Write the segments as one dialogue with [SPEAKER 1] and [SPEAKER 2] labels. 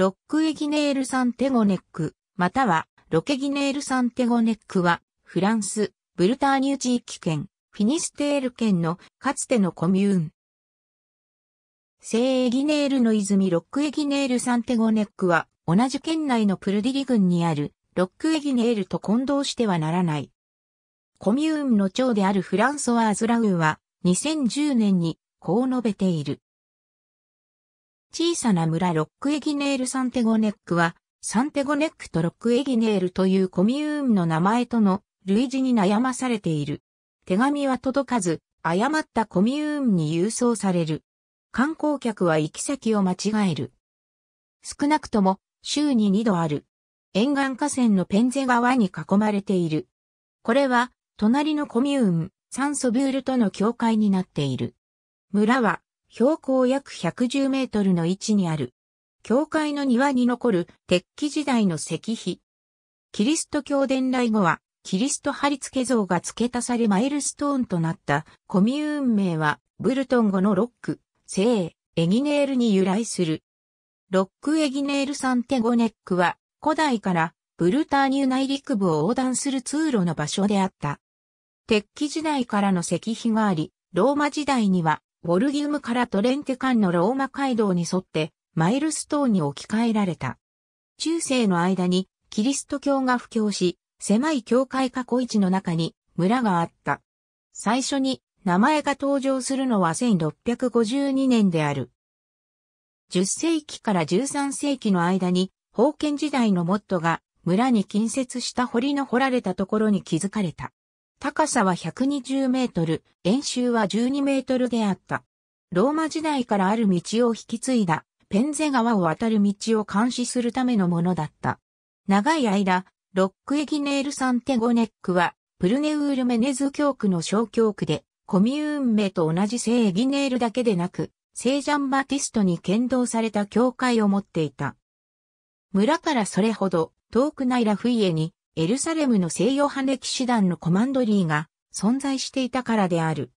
[SPEAKER 1] ロックエギネール・サンテゴネック、またはロケギネール・サンテゴネックは、フランス、ブルターニュ地域圏、フィニステール県のかつてのコミューン。聖エギネールの泉ロックエギネール・サンテゴネックは、同じ県内のプルディリ郡にある、ロックエギネールと混同してはならない。コミューンの長であるフランソワーズ・ラウーは、2010年にこう述べている。小さな村ロックエギネールサンテゴネックは、サンテゴネックとロックエギネールというコミューンの名前との類似に悩まされている。手紙は届かず、誤ったコミューンに郵送される。観光客は行き先を間違える。少なくとも週に2度ある。沿岸河川のペンゼ川に囲まれている。これは隣のコミューン、サンソュールとの境界になっている。村は標高約110メートルの位置にある。教会の庭に残る鉄器時代の石碑。キリスト教伝来後は、キリスト貼り付け像が付け足されマイルストーンとなったコミューン名は、ブルトン語のロック、聖、エギネールに由来する。ロックエギネールサンテゴネックは、古代からブルターニュ内陸部を横断する通路の場所であった。鉄器時代からの石碑があり、ローマ時代にはボルギウムからトレンテ間のローマ街道に沿ってマイルストーンに置き換えられた。中世の間にキリスト教が布教し、狭い教会過去地の中に村があった。最初に名前が登場するのは1652年である。10世紀から13世紀の間に、封建時代のモットが村に近接した堀の掘られたところに築かれた。高さは120メートル、円周は12メートルであった。ローマ時代からある道を引き継いだ、ペンゼ川を渡る道を監視するためのものだった。長い間、ロックエギネール・サンテゴネックは、プルネウール・メネズ教区の小教区で、コミューン名と同じ聖エギネールだけでなく、聖ジャンバティストに剣道された教会を持っていた。村からそれほど遠くないラフィエにエルサレムの西洋派歴騎士団のコマンドリーが存在していたからである。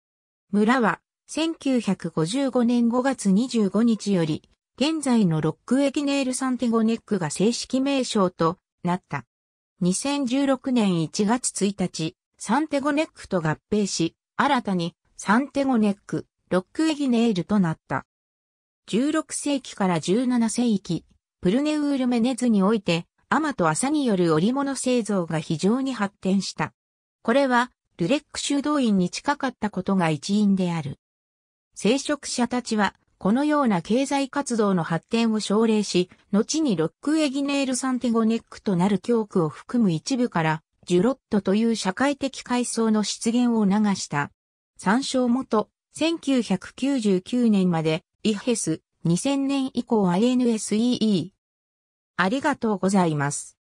[SPEAKER 1] 村は1955年5月25日より現在のロックエギネールサンテゴネックが正式名称となった。2016年1月1日、サンテゴネックと合併し、新たにサンテゴネック、ロックエギネールとなった。16世紀から17世紀、プルネウールメネズにおいて、天と朝による織物製造が非常に発展した。これは、ルレック修道院に近かったことが一因である。聖職者たちは、このような経済活動の発展を奨励し、後にロックエギネールサンテゴネックとなる教区を含む一部から、ジュロットという社会的階層の出現を促した。参照元、1999年まで、イヘス、2000年以降 i n s e e ありがとうございます。